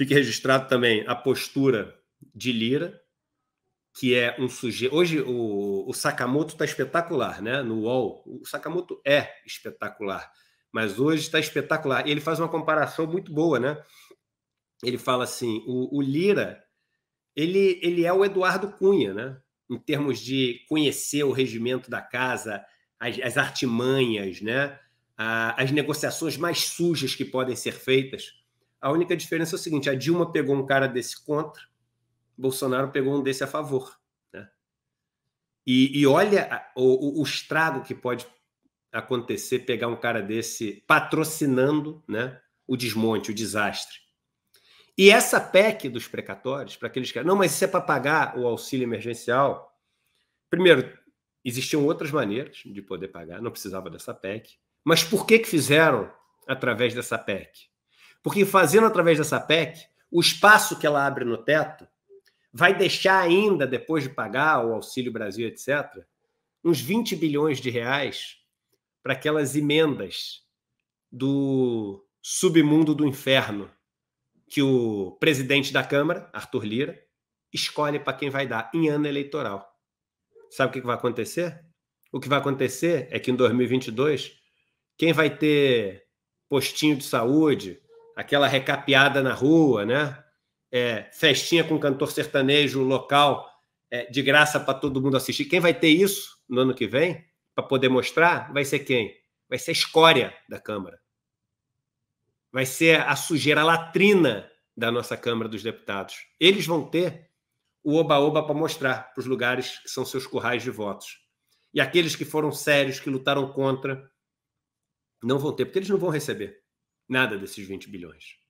Fique registrado também a postura de Lira, que é um sujeito. Hoje o, o Sakamoto está espetacular, né? No UOL. O Sakamoto é espetacular, mas hoje está espetacular. Ele faz uma comparação muito boa, né? Ele fala assim: o, o Lira, ele, ele é o Eduardo Cunha, né? Em termos de conhecer o regimento da casa, as, as artimanhas, né? A, as negociações mais sujas que podem ser feitas. A única diferença é o seguinte: a Dilma pegou um cara desse contra, Bolsonaro pegou um desse a favor. Né? E, e, olha o, o, o, estrago que pode acontecer pegar um cara desse patrocinando né, o desmonte, o desastre. E essa PEC dos precatórios, para aqueles que. Não, mas isso é para pagar o auxílio emergencial. Primeiro, existiam outras maneiras de poder pagar, não precisava dessa PEC. Mas por que, que fizeram através dessa PEC? Porque fazendo através dessa PEC, o espaço que ela abre no teto vai deixar ainda, depois de pagar o Auxílio Brasil, etc., uns 20 bilhões de reais para aquelas emendas do submundo do inferno que o presidente da Câmara, Arthur Lira, escolhe para quem vai dar em ano eleitoral. Sabe o que vai acontecer? O que vai acontecer é que em 2022, quem vai ter postinho de saúde, aquela recapeada na rua, né? É, festinha com cantor sertanejo local, é, de graça para todo mundo assistir. Quem vai ter isso no ano que vem, para poder mostrar, vai ser quem? Vai ser a escória da Câmara. Vai ser a sujeira, a latrina da nossa Câmara dos Deputados. Eles vão ter o oba-oba para mostrar para os lugares que são seus currais de votos. E aqueles que foram sérios, que lutaram contra, não vão ter, porque eles não vão receber nada desses 20 bilhões.